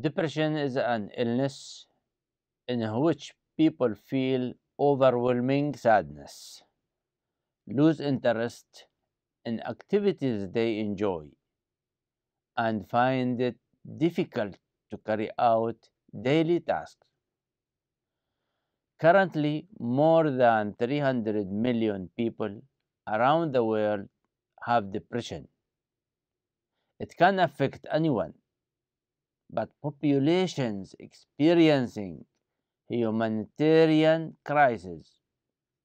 Depression is an illness in which people feel overwhelming sadness, lose interest in activities they enjoy, and find it difficult to carry out daily tasks. Currently, more than 300 million people around the world have depression. It can affect anyone but populations experiencing humanitarian crises,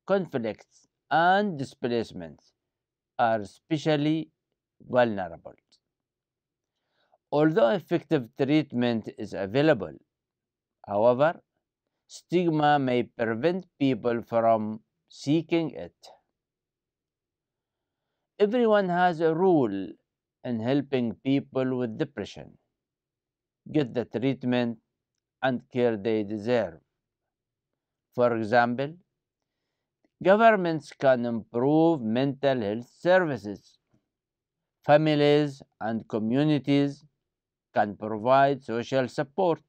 conflicts, and displacements are especially vulnerable. Although effective treatment is available, however, stigma may prevent people from seeking it. Everyone has a role in helping people with depression get the treatment and care they deserve. For example, governments can improve mental health services. Families and communities can provide social support.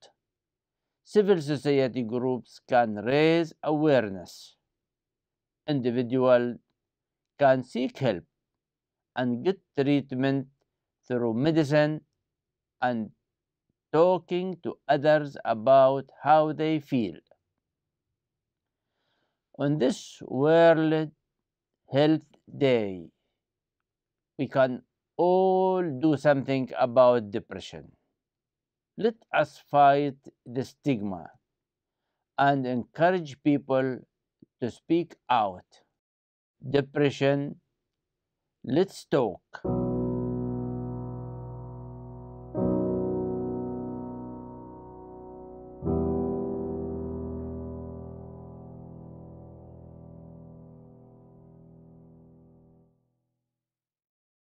Civil society groups can raise awareness. Individuals can seek help and get treatment through medicine and talking to others about how they feel. On this World Health Day, we can all do something about depression. Let us fight the stigma and encourage people to speak out. Depression, let's talk.